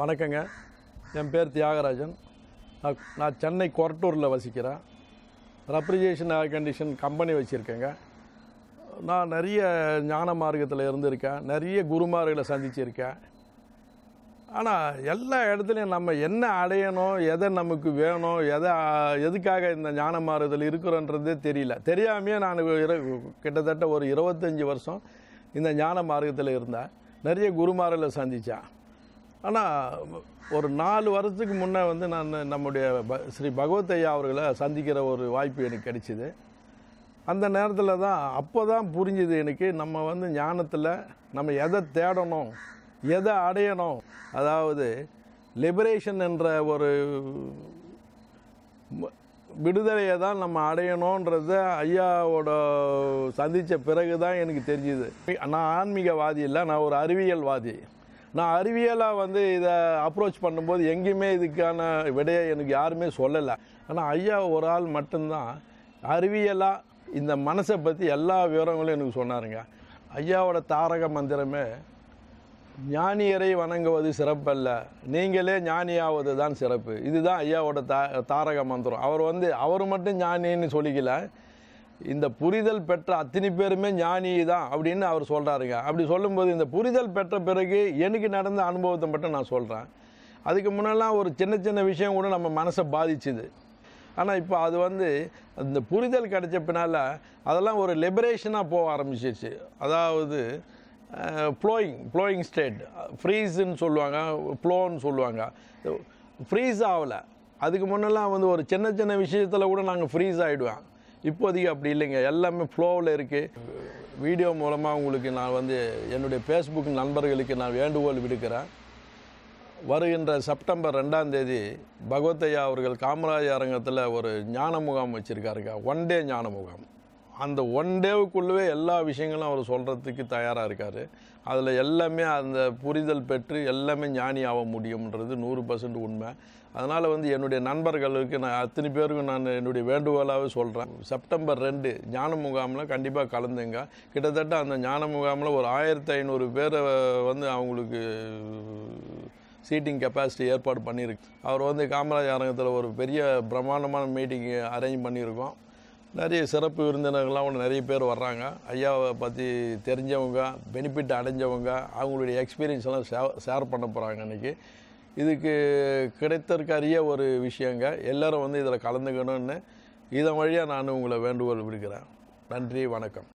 வணக்கங்க என் பேர் தியாகராஜன் நான் நான் சென்னை கொரட்டூரில் வசிக்கிறேன் ரெப்ரிஜேஷன் ஏர் கண்டிஷன் கம்பெனி வச்சுருக்கேங்க நான் நிறைய ஞான மார்க்கத்தில் இருந்திருக்கேன் நிறைய குருமார்களை சந்திச்சிருக்கேன் ஆனால் எல்லா இடத்துலையும் நம்ம என்ன அடையணும் எதை நமக்கு வேணும் எதை எதுக்காக இந்த ஞான மார்க்கத்தில் இருக்கிறோன்றதே தெரியல தெரியாமையே நான் கிட்டத்தட்ட ஒரு இருபத்தஞ்சி வருஷம் இந்த ஞான மார்க்கத்தில் இருந்தேன் நிறைய குருமார்களை சந்தித்தேன் ஆனால் ஒரு நாலு வருஷத்துக்கு முன்னே வந்து நான் நம்முடைய ப ஸ்ரீ பகவத் ஐயா அவர்களை சந்திக்கிற ஒரு வாய்ப்பு எனக்கு கிடைச்சிது அந்த நேரத்தில் தான் அப்போ தான் புரிஞ்சுது எனக்கு நம்ம வந்து ஞானத்தில் நம்ம எதை தேடணும் எதை அடையணும் அதாவது லிபரேஷன் என்ற ஒரு விடுதலையை தான் நம்ம அடையணுன்றத ஐயாவோட சந்தித்த பிறகு தான் எனக்கு தெரிஞ்சுது நான் ஆன்மீகவாதி இல்லை நான் ஒரு அறிவியல்வாதி நான் அறிவியலாக வந்து இதை அப்ரோச் பண்ணும்போது எங்கேயுமே இதுக்கான விடையை எனக்கு யாருமே சொல்லலை ஆனால் ஐயா ஒரு ஆள் மட்டும்தான் அறிவியலாக இந்த மனசை பற்றி எல்லா விவரங்களும் எனக்கு சொன்னாருங்க ஐயாவோட தாரக மந்திரமே ஞானியரை வணங்குவது சிறப்பல்ல நீங்களே ஞானியாவது தான் சிறப்பு இதுதான் ஐயாவோட தா தாரக மந்திரம் அவர் வந்து அவர் மட்டும் ஞானின்னு சொல்லிக்கல இந்த புரிதல் பெற்ற அத்தனை பேருமே ஞானி தான் அப்படின்னு அவர் சொல்கிறாருங்க அப்படி சொல்லும்போது இந்த புரிதல் பெற்ற பிறகு எனக்கு நடந்த அனுபவத்தை மட்டும் நான் சொல்கிறேன் அதுக்கு முன்னெல்லாம் ஒரு சின்ன சின்ன விஷயம் கூட நம்ம மனசை பாதிச்சுது ஆனால் இப்போ அது வந்து இந்த புரிதல் கிடைச்ச பின்னால் அதெல்லாம் ஒரு லிபரேஷனாக போக ஆரம்பிச்சிருச்சு அதாவது ஃப்ளோயிங் ஃப்ளோயிங் ஸ்டேட் ஃப்ரீஸுன்னு சொல்லுவாங்க ஃப்ளோன்னு சொல்லுவாங்க ஃப்ரீஸ் ஆகலை அதுக்கு முன்னெல்லாம் வந்து ஒரு சின்ன சின்ன விஷயத்தில் கூட நாங்கள் ஃப்ரீஸ் ஆகிடுவேன் இப்போதைக்கு அப்படி இல்லைங்க எல்லாமே ஃப்ளோவில் இருக்குது வீடியோ மூலமாக உங்களுக்கு நான் வந்து என்னுடைய ஃபேஸ்புக் நண்பர்களுக்கு நான் வேண்டுகோள் விடுக்கிறேன் வருகின்ற செப்டம்பர் ரெண்டாம் தேதி பகவத்தையா அவர்கள் காமராஜ அரங்கத்தில் ஒரு ஞான முகாம் வச்சுருக்காருங்க ஒன் டே ஞான முகாம் அந்த ஒன் டேவுக்குள்ளவே எல்லா விஷயங்களும் அவர் சொல்கிறதுக்கு தயாராக இருக்கார் அதில் எல்லாமே அந்த புரிதல் பெற்று எல்லாமே ஞானி ஆக முடியும்ன்றது நூறு பர்சன்ட் உண்மை அதனால் வந்து என்னுடைய நண்பர்களுக்கு நான் அத்தனை பேருக்கும் நான் என்னுடைய வேண்டுகோளாகவே சொல்கிறேன் செப்டம்பர் ரெண்டு ஞான முகாமில் கண்டிப்பாக கலந்துங்க கிட்டத்தட்ட அந்த ஞான முகாமில் ஒரு ஆயிரத்தி ஐநூறு பேரை வந்து அவங்களுக்கு சீட்டிங் கெப்பாசிட்டி ஏற்பாடு பண்ணியிருக்கு அவர் வந்து காமராஜ் அரங்கத்தில் ஒரு பெரிய பிரம்மாண்டமான மீட்டிங் அரேஞ்ச் பண்ணியிருக்கோம் நிறைய சிறப்பு விருந்தினர்கள்லாம் ஒன்று நிறைய பேர் வர்றாங்க ஐயாவை பற்றி தெரிஞ்சவங்க பெனிஃபிட் அடைஞ்சவங்க அவங்களுடைய எக்ஸ்பீரியன்ஸ் எல்லாம் ஷேர் பண்ண போகிறாங்க இன்றைக்கி இதுக்கு கிடைத்தற்கரிய ஒரு விஷயங்க எல்லோரும் வந்து இதில் கலந்துக்கணும்னு இதன் வழியாக நான் உங்களை வேண்டுகோள் விடுக்கிறேன் நன்றி வணக்கம்